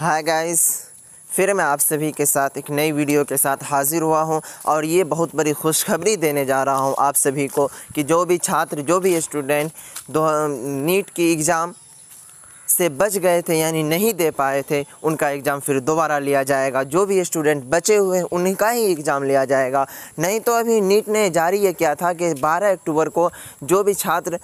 hi guys फिर मैं आप सभी के साथ एक नई वीडियो के साथ हाज़िर हुआ हूं और ये बहुत बड़ी खुशखबरी देने जा रहा हूं आप सभी को कि जो भी छात्र जो भी स्टूडेंट दो नीट की एग्ज़ाम से बच गए थे यानी नहीं दे पाए थे उनका एग्ज़ाम फिर दोबारा लिया जाएगा जो भी स्टूडेंट बचे हुए हैं उनका ही एग्ज़ाम लिया जाएगा नहीं तो अभी नीट ने जारी ये किया था कि बारह अक्टूबर को जो भी छात्र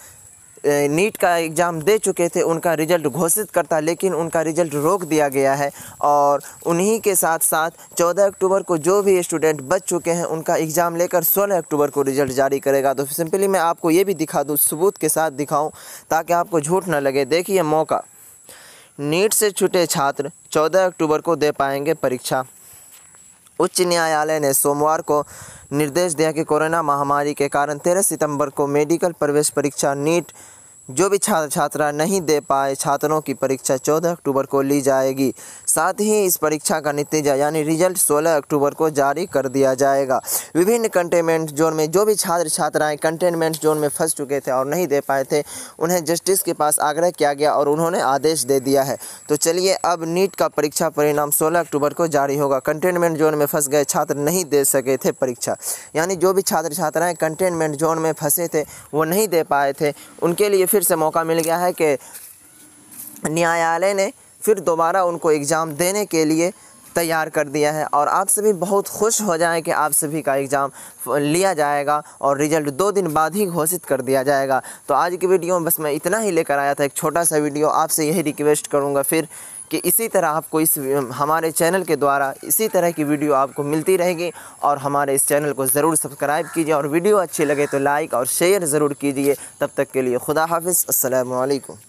नीट का एग्ज़ाम दे चुके थे उनका रिज़ल्ट घोषित करता लेकिन उनका रिज़ल्ट रोक दिया गया है और उन्हीं के साथ साथ चौदह अक्टूबर को जो भी स्टूडेंट बच चुके हैं उनका एग्ज़ाम लेकर सोलह अक्टूबर को रिज़ल्ट जारी करेगा तो सिंपली मैं आपको ये भी दिखा दूँ सबूत के साथ दिखाऊँ ताकि आपको झूठ ना लगे देखिए मौका नीट से छुटे छात्र चौदह अक्टूबर को दे पाएंगे परीक्षा उच्च न्यायालय ने सोमवार को निर्देश दिया कि कोरोना महामारी के कारण तेरह सितंबर को मेडिकल प्रवेश परीक्षा नीट जो भी छात्र छात्रा नहीं दे पाए छात्रों की परीक्षा 14 अक्टूबर को ली जाएगी साथ ही इस परीक्षा का नतीजा यानी रिजल्ट 16 अक्टूबर को जारी कर दिया जाएगा विभिन्न कंटेनमेंट जोन में जो भी छात्र छात्राएं कंटेनमेंट जोन में फंस चुके थे और नहीं दे पाए थे उन्हें जस्टिस के पास आग्रह किया गया और उन्होंने आदेश दे दिया है तो चलिए अब नीट का परीक्षा परिणाम सोलह अक्टूबर को जारी होगा कंटेनमेंट जोन में फंस गए छात्र नहीं दे सके थे परीक्षा यानी जो भी छात्र छात्राएँ कंटेनमेंट जोन में फंसे थे वो नहीं दे पाए थे उनके लिए फिर से मौका मिल गया है कि न्यायालय ने फिर दोबारा उनको एग्ज़ाम देने के लिए तैयार कर दिया है और आप सभी बहुत खुश हो जाएं कि आप सभी का एग्ज़ाम लिया जाएगा और रिज़ल्ट दो दिन बाद ही घोषित कर दिया जाएगा तो आज की वीडियो में बस मैं इतना ही लेकर आया था एक छोटा सा वीडियो आपसे यही रिक्वेस्ट करूँगा फिर कि इसी तरह आपको इस हमारे चैनल के द्वारा इसी तरह की वीडियो आपको मिलती रहेगी और हमारे इस चैनल को ज़रूर सब्सक्राइब कीजिए और वीडियो अच्छी लगे तो लाइक और शेयर ज़रूर कीजिए तब तक के लिए खुदा हाफिज़ असलकम